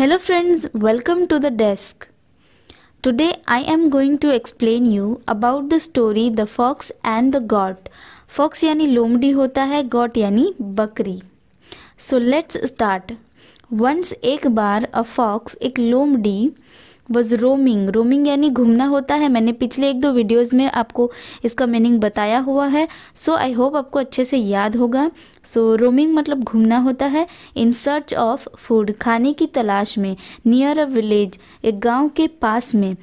Hello friends, welcome to the desk. Today I am going to explain you about the story The Fox and the Goat. Fox yani lomdi hota hai, goat yani bakri. So let's start. Once ek bar a fox ek lomdi was roaming roaming यानी घूमना होता है मैंने पिछले एक दो videos में आपको इसका मीनिंग बताया हुआ है सो आई होप आपको अच्छे से याद होगा सो रोमिंग मतलब घूमना होता है इन सर्च ऑफ फूड खाने की तलाश में नियर अ विलेज एक गांव के पास में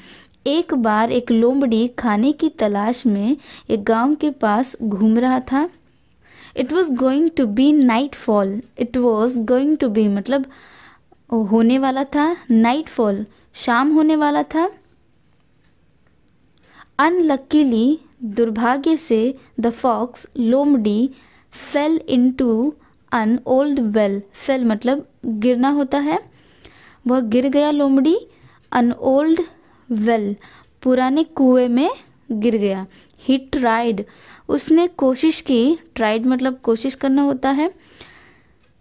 एक बार एक लोमड़ी खाने की तलाश में एक गांव के पास घूम रहा था it was going to be nightfall it was going to be मतलब होने वाला था नाइट फॉल शाम होने वाला था अनलक्कीली दुर्भाग्य से द फॉक्स लोमडी fell into an old well fell मतलब गिरना होता है वह गिर गया लोमड़ी अन ओल्ड वेल पुराने कुएं में गिर गया ही ट्राइड उसने कोशिश की ट्राइड मतलब कोशिश करना होता है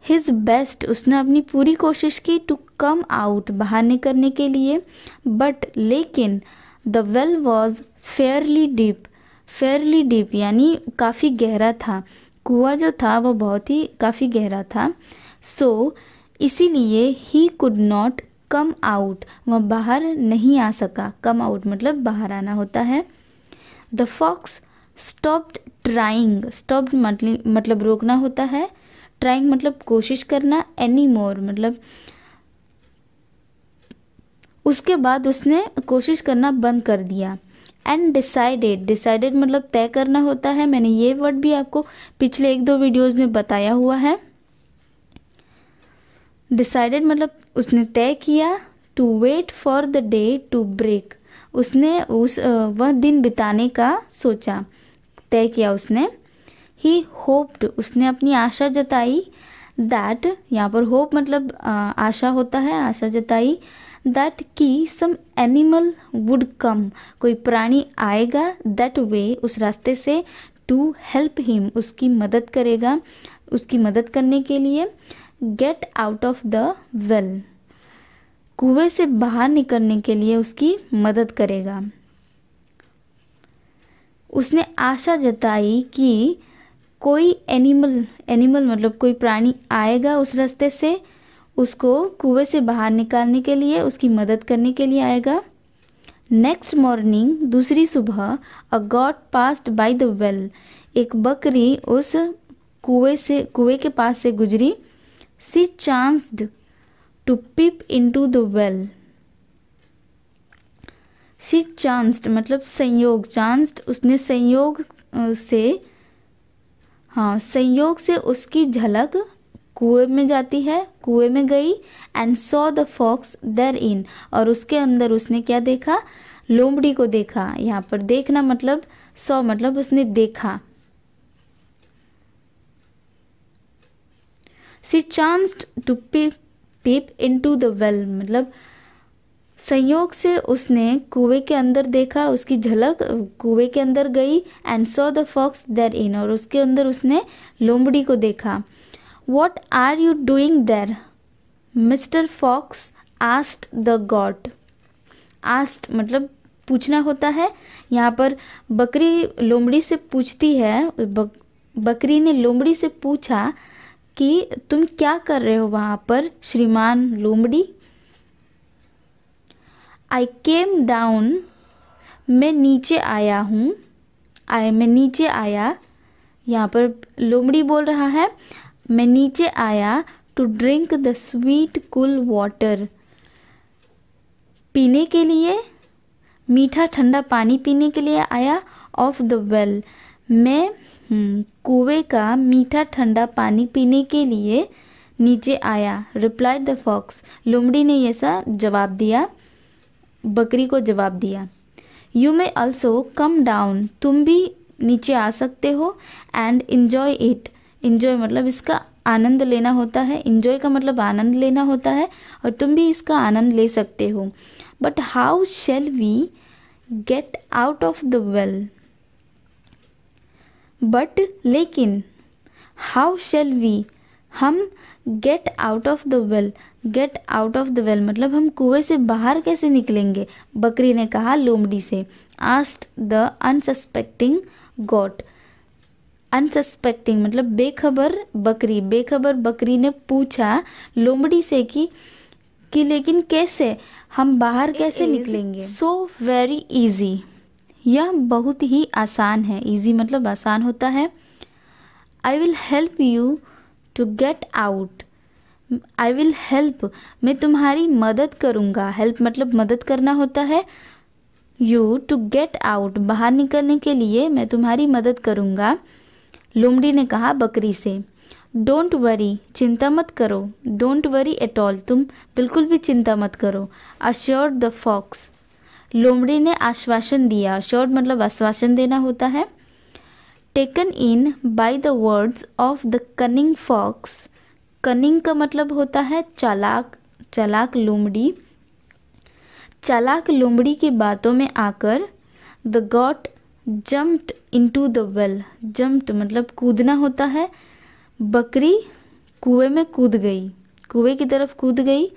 हिज बेस्ट उसने अपनी पूरी कोशिश की टू कम आउट बाहर निकलने के लिए बट लेकिन the well was fairly deep fairly deep यानी काफ़ी गहरा था कुआ जो था वो बहुत ही काफ़ी गहरा था सो so, इसीलिए ही कुड नॉट कम आउट वह बाहर नहीं आ सका कम आउट मतलब बाहर आना होता है the fox stopped trying stopped मतलब रोकना होता है ट्राइंग मतलब कोशिश करना एनी मोर मतलब उसके बाद उसने कोशिश करना बंद कर दिया एंड डिसाइडेड डिसाइडेड मतलब तय करना होता है मैंने ये वर्ड भी आपको पिछले एक दो वीडियोस में बताया हुआ है डिसाइडेड मतलब उसने तय किया to wait for the day to break उसने उस वह दिन बिताने का सोचा तय किया उसने ही होप्ड उसने अपनी आशा जताई दैट यहाँ पर होप मतलब आशा होता है आशा जताई दैट कि सम एनिमल वुड कम कोई प्राणी आएगा दैट वे उस रास्ते से टू हेल्प हिम उसकी मदद करेगा उसकी मदद करने के लिए get out of the well कुएं से बाहर निकलने के लिए उसकी मदद करेगा उसने आशा जताई कि कोई एनिमल एनिमल मतलब कोई प्राणी आएगा उस रास्ते से उसको कुएं से बाहर निकालने के लिए उसकी मदद करने के लिए आएगा नेक्स्ट मॉर्निंग दूसरी सुबह a goat passed by the well एक बकरी उस कुएं से कुएं के पास से गुजरी she chanced to peep into the well she chanced मतलब संयोग चांस्ड उसने संयोग से हाँ संयोग से उसकी झलक कुएं में जाती है कुएं में गई and saw the fox there in और उसके अंदर उसने क्या देखा लोमड़ी को देखा यहाँ पर देखना मतलब सो मतलब उसने देखा she chance to peep peep into the well मतलब संयोग से उसने कुएं के अंदर देखा उसकी झलक कुएं के अंदर गई and saw the fox there in और उसके अंदर उसने लोमड़ी को देखा what are you doing there mister fox asked the goat asked मतलब पूछना होता है यहाँ पर बकरी लोमड़ी से पूछती है बक, बकरी ने लोमड़ी से पूछा कि तुम क्या कर रहे हो वहाँ पर श्रीमान लोमड़ी आई केम डाउन मैं नीचे आया हूँ आई मैं नीचे आया यहाँ पर लोमड़ी बोल रहा है मैं नीचे आया to drink the sweet cool water पीने के लिए मीठा ठंडा पानी पीने के लिए आया ऑफ द वेल मैं हम्म, कुएं का मीठा ठंडा पानी पीने के लिए नीचे आया रिप्लाइड द फॉक्स लोमड़ी ने ऐसा जवाब दिया बकरी को जवाब दिया you may also come down तुम भी नीचे आ सकते हो एंड इन्जॉय इट इन्जॉय मतलब इसका आनंद लेना होता है इन्जॉय का मतलब आनंद लेना होता है और तुम भी इसका आनंद ले सकते हो but how shall we get out of the well but लेकिन हाउ शेल वी हम get out of the well get out of the well मतलब हम कुएं से बाहर कैसे निकलेंगे बकरी ने कहा लोमड़ी से asked the unsuspecting goat unsuspecting मतलब बेखबर बकरी बेखबर बकरी ने पूछा लोमड़ी से कि कि लेकिन कैसे हम बाहर कैसे निकलेंगे सो वेरी इजी यह बहुत ही आसान है इजी मतलब आसान होता है I will help you to get out I will help मैं तुम्हारी मदद करूँगा हेल्प मतलब मदद करना होता है यू टू गेट आउट बाहर निकलने के लिए मैं तुम्हारी मदद करूँगा लोमड़ी ने कहा बकरी से डोंट वरी चिंता मत करो डोंट वरी एट ऑल तुम बिल्कुल भी चिंता मत करो अश्योर द फॉक्स लोमड़ी ने आश्वासन दिया अश्योर मतलब आश्वासन देना होता है taken in by the words of the cunning fox cunning का मतलब होता है चालाक चालाक लोमड़ी चालाक लोमड़ी की बातों में आकर the goat jumped into the well jumped मतलब कूदना होता है बकरी कुएं में कूद गई कुएं की तरफ कूद गई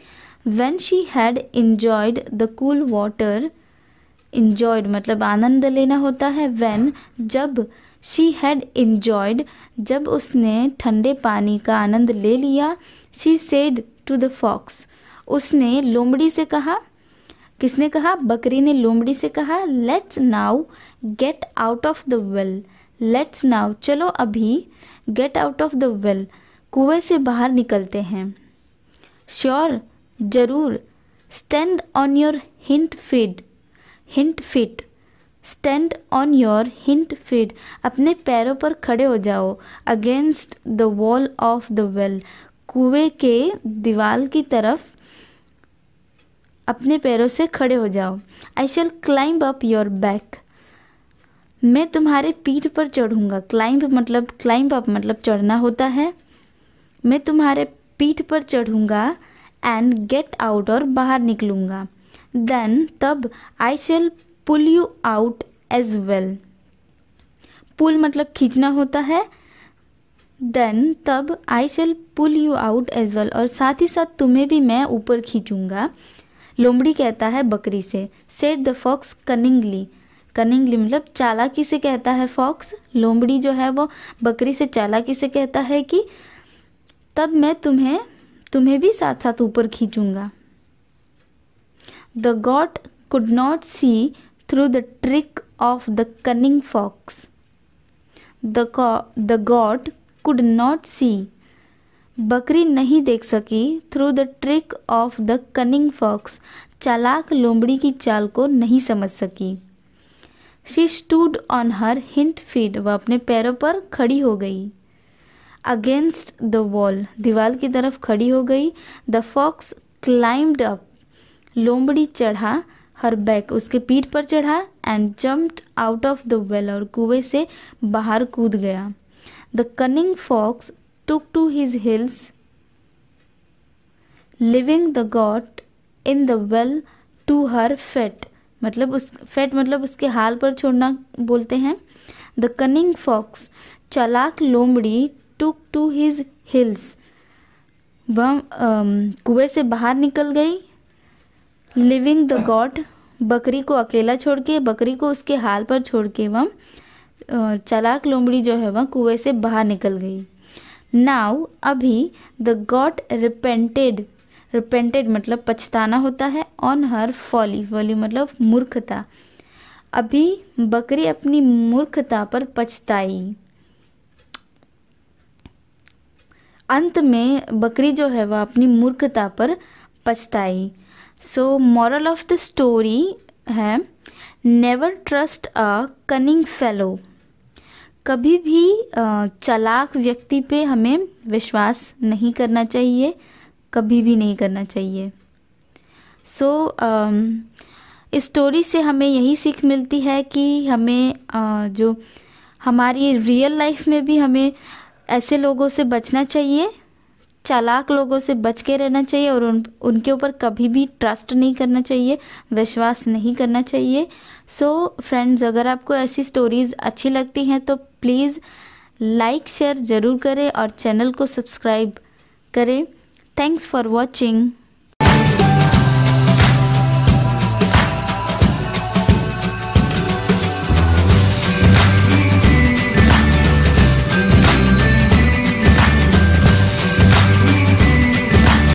when she had enjoyed the cool water enjoyed मतलब आनंद लेना होता है वेन जब शी हैड इन्जॉयड जब उसने ठंडे पानी का आनंद ले लिया she said to the fox उसने लोमड़ी से कहा किसने कहा बकरी ने लोमड़ी से कहा let's now get out of the well let's now चलो अभी get out of the well कुएं से बाहर निकलते हैं श्योर sure, जरूर stand on your hind feet hind feet stand on your hind feet अपने पैरों पर खड़े हो जाओ against the wall of the well कुएं के दीवार की तरफ अपने पैरों से खड़े हो जाओ I shall climb up your back मैं तुम्हारे पीठ पर चढ़ूंगा क्लाइंब मतलब क्लाइंब अप मतलब चढ़ना होता है मैं तुम्हारे पीठ पर चढ़ूंगा एंड गेट आउट और बाहर निकलूंगा देन तब I shall pull you out as well pull मतलब खींचना होता है देन तब I shall pull you out as well और साथ ही साथ तुम्हें भी मैं ऊपर खींचूंगा लोमड़ी कहता है बकरी से said the fox cunningly cunningly मतलब चालाकी से कहता है फॉक्स लोमड़ी जो है वो बकरी से चालाकी से कहता है कि तब मैं तुम्हें तुम्हें भी साथ साथ ऊपर खींचूंगा the goat could not see through the trick of the cunning fox. The, the god could not see. बकरी नहीं देख सकी through the trick of the cunning fox चालाक लोमड़ी की चाल को नहीं समझ सकी she stood on her hind feet वह अपने पैरों पर खड़ी हो गई अगेंस्ट द वॉल दीवार की तरफ खड़ी हो गई द फॉक्स क्लाइम्ड अप लोमड़ी चढ़ा हर बैक उसके पीठ पर चढ़ा and jumped out of the well और कुएं से बाहर कूद गया the cunning fox took to his heels leaving the goat in the well to her fate मतलब उस फेट मतलब उसके हाल पर छोड़ना बोलते हैं द कनिंग फॉक्स चलाक लोमड़ी टुक टू हिज हिल्स वह कुएं से बाहर निकल गई लिविंग द गॉड बकरी को अकेला छोड़ के बकरी को उसके हाल पर छोड़ के वह चलाक लोमड़ी जो है वह कुएं से बाहर निकल गई नाउ अभी द गॉड रिपेंटेड रिपेंटेड मतलब पछताना होता है ऑन हर फॉली फॉली मतलब मूर्खता अभी बकरी अपनी मूर्खता पर पछताई अंत में बकरी जो है वह अपनी मूर्खता पर पछताई so moral of the story है never trust a cunning fellow कभी भी चलाक व्यक्ति पे हमें विश्वास नहीं करना चाहिए कभी भी नहीं करना चाहिए सो so, इस स्टोरी से हमें यही सीख मिलती है कि हमें जो हमारी रियल लाइफ में भी हमें ऐसे लोगों से बचना चाहिए चालाक लोगों से बच के रहना चाहिए और उन उनके ऊपर कभी भी ट्रस्ट नहीं करना चाहिए विश्वास नहीं करना चाहिए सो so, फ्रेंड्स अगर आपको ऐसी स्टोरीज़ अच्छी लगती हैं तो प्लीज़ लाइक शेयर ज़रूर करें और चैनल को सब्सक्राइब करें थैंक्स फॉर वॉचिंग